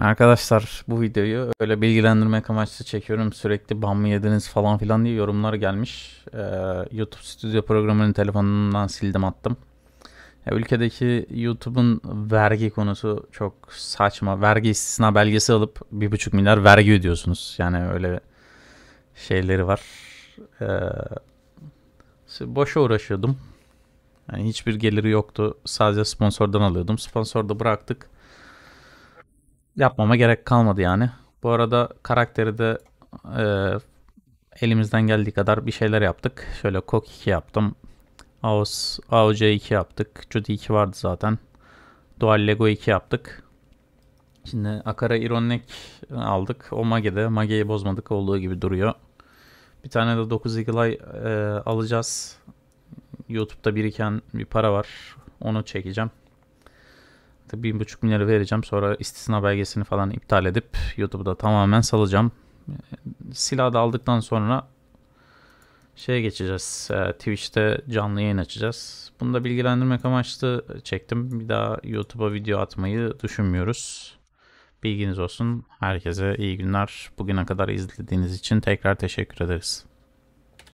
Arkadaşlar bu videoyu öyle bilgilendirmek amaçlı çekiyorum. Sürekli ban mı yediniz falan filan diye yorumlar gelmiş. Ee, YouTube Studio programının telefonundan sildim attım. Ya, ülkedeki YouTube'un vergi konusu çok saçma. Vergi istisna belgesi alıp 1,5 milyar vergi ödüyorsunuz. Yani öyle şeyleri var. Ee, boşa uğraşıyordum. Yani hiçbir geliri yoktu. Sadece sponsordan alıyordum. Sponsorda bıraktık yapmama gerek kalmadı yani. Bu arada karakteri de e, elimizden geldiği kadar bir şeyler yaptık. Şöyle Kok 2 yaptım. AOS, AOC 2 yaptık. Judy 2 vardı zaten. Dual Lego 2 yaptık. Şimdi Akara Ironek aldık. O Mage'de. Mage'yi bozmadık. Olduğu gibi duruyor. Bir tane de 9 Eagle e, alacağız. YouTube'da biriken bir para var. Onu çekeceğim olacaktı. 1,5 milyarı vereceğim sonra istisna belgesini falan iptal edip YouTube'da tamamen salacağım. Ee, silahı da aldıktan sonra şeye geçeceğiz. Ee, Twitch'te canlı yayın açacağız. Bunu da bilgilendirmek amaçlı çektim. Bir daha YouTube'a video atmayı düşünmüyoruz. Bilginiz olsun. Herkese iyi günler. Bugüne kadar izlediğiniz için tekrar teşekkür ederiz.